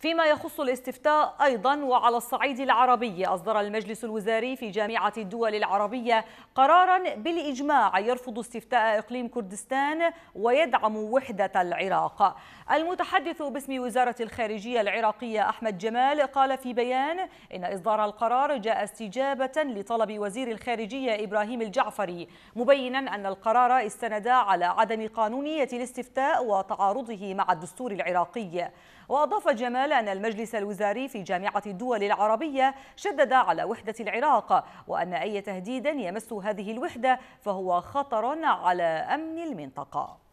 فيما يخص الاستفتاء أيضا وعلى الصعيد العربي أصدر المجلس الوزاري في جامعة الدول العربية قرارا بالإجماع يرفض استفتاء إقليم كردستان ويدعم وحدة العراق المتحدث باسم وزارة الخارجية العراقية أحمد جمال قال في بيان إن إصدار القرار جاء استجابة لطلب وزير الخارجية إبراهيم الجعفري مبينا أن القرار استند على عدم قانونية الاستفتاء وتعارضه مع الدستور العراقي وأضاف جمال أن المجلس الوزاري في جامعة الدول العربية شدد على وحدة العراق وأن أي تهديد يمس هذه الوحدة فهو خطر على أمن المنطقة